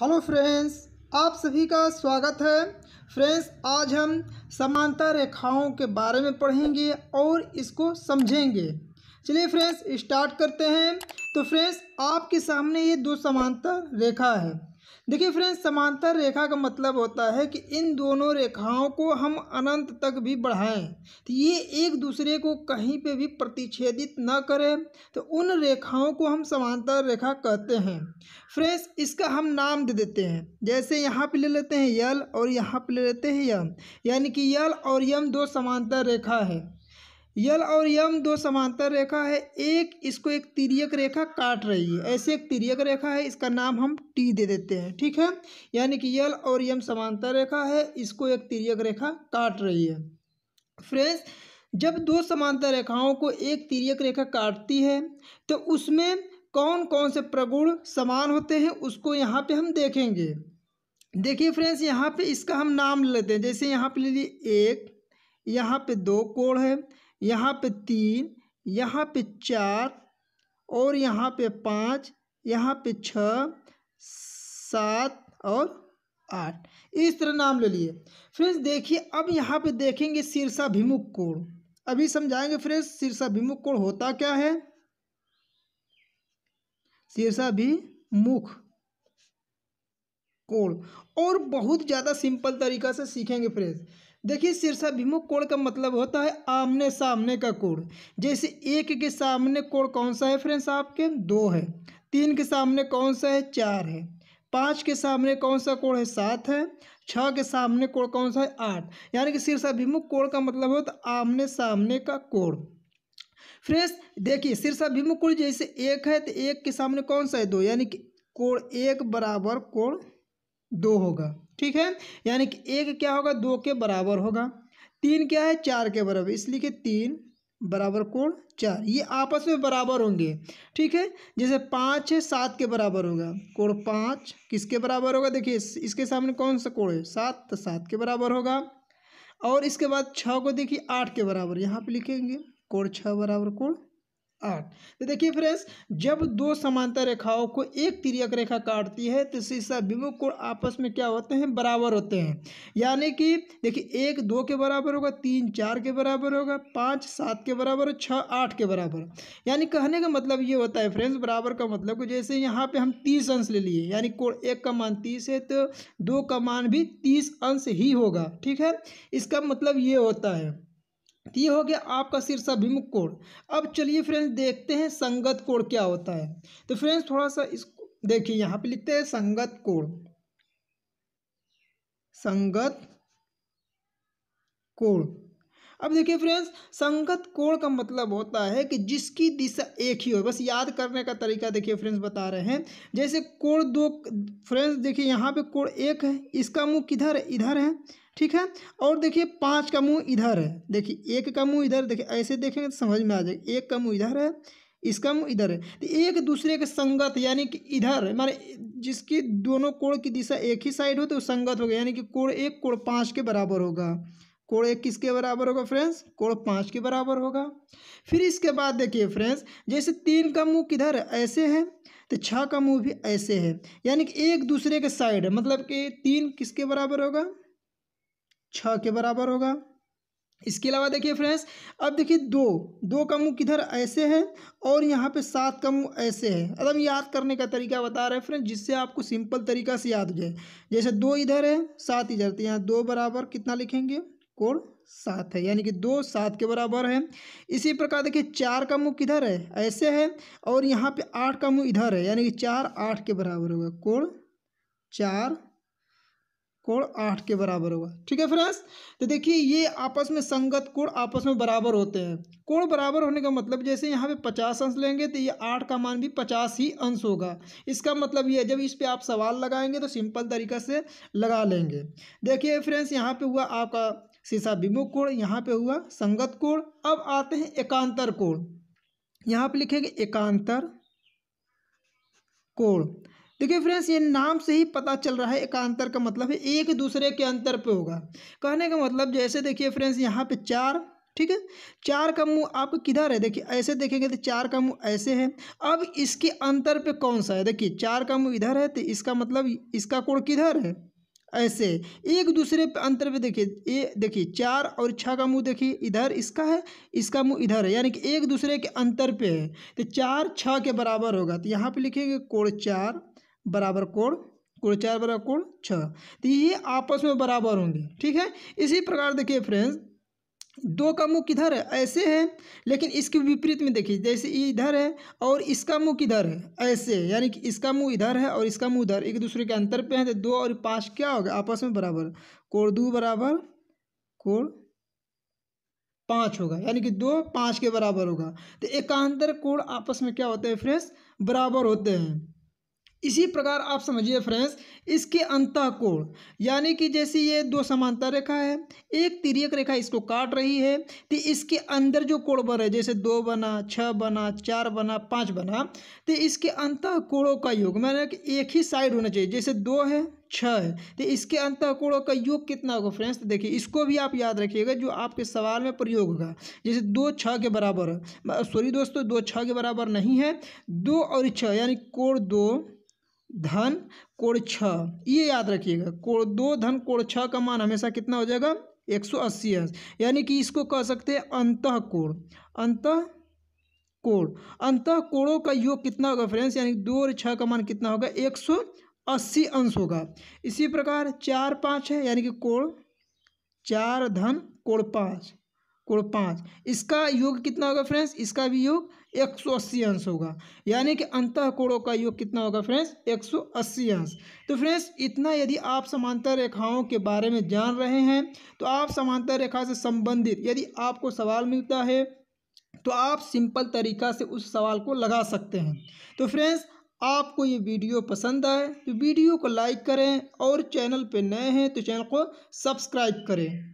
hello friends आप सभी का स्वागत है फ्रेंड्स आज हम समानता रेखाओं के बारे में पढ़ेंगे और इसको समझेंगे चलिए फ्रेंड्स स्टार्ट करते हैं तो फ्रेंड्स आपके सामने ये दो समानता रेखा है देखिए फ्रेंड्स समांतर रेखा का मतलब होता है कि इन दोनों रेखाओं को हम अनंत तक भी बढ़ाएं तो ये एक दूसरे को कहीं पे भी प्रतिच्छेदित न करें तो उन रेखाओं को हम समांतर रेखा कहते हैं फ्रेंड्स इसका हम नाम दे देते हैं जैसे यहाँ पे ले लेते हैं यल और यहाँ पे ले लेते हैं यम यानी कि यल और यम दो समांतर रेखा है यल और यम दो समांतर रेखा है एक इसको एक तिरियक रेखा काट रही है ऐसे एक तिरियक रेखा है इसका नाम हम टी दे देते हैं ठीक है यानी कि यल और यम समांतर रेखा है इसको एक तिरियक रेखा काट रही है फ्रेंड्स जब दो समांतर रेखाओं को एक तिरक रेखा काटती है तो उसमें कौन कौन से प्रगुण समान होते हैं उसको यहाँ पर हम देखेंगे देखिए फ्रेंड्स यहाँ पे इसका हम नाम लेते हैं जैसे यहाँ पे ले लिए एक यहाँ पे दो कोण है यहाँ पे तीन यहाँ पे चार और यहाँ पे पाँच यहाँ पे छ सात और आठ इस तरह नाम ले लिए फ्रेंड्स देखिए अब यहाँ पे देखेंगे शीर्षाभिमुख कोण अभी समझाएंगे फ्रेंड्स भिमुख कोण होता क्या है मुख कोण और बहुत ज़्यादा सिंपल तरीका से सीखेंगे फ्रेंड्स देखिए शीर्षाभिमुख कोण का मतलब होता है आमने सामने का कोण जैसे एक के सामने कोण कौन सा है फ्रेंड्स आपके दो है तीन के सामने कौन सा है चार है पाँच के सामने कौन सा कोण है सात है छः के सामने कोण कौन सा है आठ यानी कि शीर्षाभिमुख कोण का मतलब होता है तो आमने सामने का कोण फ्रेंड्स देखिए शीर्षाभिमुख कोण जैसे एक है तो एक के सामने कौन सा है दो यानी कि कोण एक बराबर कोण दो होगा ठीक है यानी कि एक क्या होगा दो के बराबर होगा तीन क्या है चार के बराबर इसलिए कि तीन बराबर कोण चार ये आपस में बराबर होंगे ठीक है जैसे पाँच है सात के बराबर होगा कोण पाँच किसके बराबर होगा देखिए इसके सामने कौन सा कोण है सात तो सात के बराबर होगा और इसके बाद छः को देखिए आठ के बराबर यहाँ पे लिखेंगे कोण छः बराबर कोण आठ तो देखिए फ्रेंड्स जब दो समांतर रेखाओं को एक तिरक रेखा काटती है तो शीर्षा विमुख कोण आपस में क्या होते हैं बराबर होते हैं यानी कि देखिए एक दो के बराबर होगा तीन चार के बराबर होगा पाँच सात के बराबर और छः आठ के बराबर यानी कहने का मतलब ये होता है फ्रेंड्स बराबर का मतलब जैसे यहाँ पर हम तीस अंश ले लिए यानी कोण एक का मान तीस है तो दो का मान भी तीस अंश ही होगा ठीक है इसका मतलब ये होता है तो ये हो गया आपका शीर्षाभिमुख कोण अब चलिए फ्रेंड्स देखते हैं संगत कोण क्या होता है तो फ्रेंड्स थोड़ा सा इस देखिए यहाँ पे लिखते हैं संगत कोण संगत कोण अब देखिए फ्रेंड्स संगत कोण का मतलब होता है कि जिसकी दिशा एक ही हो बस याद करने का तरीका देखिए फ्रेंड्स बता रहे हैं जैसे कोण दो फ्रेंड्स देखिए यहाँ पे कोण एक है इसका मुख किधर है इधर है ठीक है और देखिए पाँच का मुंह इधर है देखिए एक का मुंह इधर देखिए ऐसे देखेंगे तो समझ में आ जाएगा एक का मुंह इधर है इसका मुंह इधर है तो एक दूसरे के संगत यानी कि इधर माने जिसकी दोनों कोण की दिशा एक ही साइड हो तो संगत होगा यानी कि कोण एक कोण पाँच के बराबर होगा कोण एक किसके बराबर होगा फ्रेंड्स कोण पाँच के बराबर होगा फिर इसके बाद देखिए फ्रेंड्स जैसे तीन का मुँह किधर ऐसे है तो छः का मुँह भी ऐसे है यानी कि एक दूसरे के साइड मतलब कि तीन किसके बराबर होगा छः के बराबर होगा इसके अलावा देखिए फ्रेंड्स अब देखिए दो दो का मुँह किधर ऐसे है और यहाँ पे सात का मुँह ऐसे है अब हम याद करने का तरीका बता रहे हैं फ्रेंड्स जिससे आपको सिंपल तरीका से याद हो जाए जैसे दो इधर है सात इधर तो यहाँ दो बराबर कितना लिखेंगे कोण सात है यानी कि दो सात के बराबर है इसी प्रकार देखिए चार का मुँह किधर है ऐसे है और यहाँ पर आठ का मुँह इधर है यानी कि चार आठ के बराबर होगा कोण चार कोण आठ के बराबर होगा ठीक है फ्रेंड्स तो देखिए ये आपस में संगत कोण आपस में बराबर होते हैं कोण बराबर होने का मतलब जैसे यहाँ पे पचास अंश लेंगे तो ये आठ का मान भी पचास ही अंश होगा इसका मतलब ये जब इस पर आप सवाल लगाएंगे तो सिंपल तरीका से लगा लेंगे देखिए फ्रेंड्स यहाँ पे हुआ आपका शीशा विमुख कोण यहाँ पे हुआ संगत कोण अब आते हैं एकांतर कोण यहाँ पे लिखेंगे एकांतर कोण देखिए फ्रेंड्स ये नाम से ही पता चल रहा है एकांतर का मतलब है एक दूसरे के अंतर पे होगा कहने का मतलब जैसे देखिए फ्रेंड्स यहाँ पे चार ठीक है चार का मुंह आप किधर है देखिए ऐसे देखेंगे तो चार का मुंह ऐसे है अब इसके अंतर पे कौन सा है देखिए चार का मुंह इधर है तो इसका मतलब इसका कोण किधर है ऐसे एक दूसरे पे अंतर पे देखिए ये देखिए चार और छः का मुंह देखिए इधर इसका है इसका मुंह इधर है यानी कि एक दूसरे के अंतर पे है तो चार छः के बराबर होगा तो यहाँ पे लिखेंगे कोण चार बराबर कोण कोण चार बराबर कोण छः तो ये आपस में बराबर होंगे ठीक है इसी प्रकार देखिए फ्रेंड्स दो का मुख किधर है ऐसे है लेकिन इसके विपरीत में देखिए जैसे ये इधर है और इसका मुख किधर है ऐसे यानी कि इसका मुंह इधर है और इसका मुंह इधर एक दूसरे के अंतर पे है तो दो और पाँच क्या हो गया आपस में बराबर कोण दो बराबर कोण पाँच होगा यानी कि दो पाँच के बराबर होगा तो एकांतर कोण आपस में क्या होते हैं फ्रेंड्स बराबर होते हैं इसी प्रकार आप समझिए फ्रेंड्स इसके अंत कोण यानी कि जैसे ये दो समांतर रेखा है एक तिरक रेखा इसको काट रही है तो इसके अंदर जो कोण बन रहे जैसे दो बना छः बना चार बना पाँच बना तो इसके अंत कोणों का योग मैंने कि एक ही साइड होना चाहिए जैसे दो है छः तो इसके अंतकोणों का योग कितना होगा फ्रेंड्स तो देखिए इसको भी आप याद रखिएगा जो आपके सवाल में प्रयोग होगा जैसे दो छः के बराबर सॉरी दोस्तों दो छः के बराबर नहीं है दो और छः यानी कोण दो धन कोण छ ये याद रखिएगा कोण दो धन कोण छः का मान हमेशा कितना हो जाएगा एक सौ अस्सी है यानी कि इसको कह सकते हैं अंत कोण अंत कोण अंत कोणों का योग कितना होगा फ्रेंड्स यानी दो और छः का मान कितना होगा एक सौ अस्सी अंश होगा इसी प्रकार चार पाँच है यानी कि कोण चार धन कोण पाँच कोण पाँच इसका योग कितना होगा फ्रेंड्स इसका भी योग एक सौ अस्सी अंश होगा यानी कि अंत कोणों का योग कितना होगा फ्रेंड्स एक सौ अस्सी अंश तो फ्रेंड्स इतना यदि आप समांतर रेखाओं के बारे में जान रहे हैं तो आप समांतर रेखा से संबंधित यदि आपको सवाल मिलता है तो आप सिंपल तरीका से उस सवाल को लगा सकते हैं तो फ्रेंड्स आपको ये वीडियो पसंद आए तो वीडियो को लाइक करें और चैनल पे नए हैं तो चैनल को सब्सक्राइब करें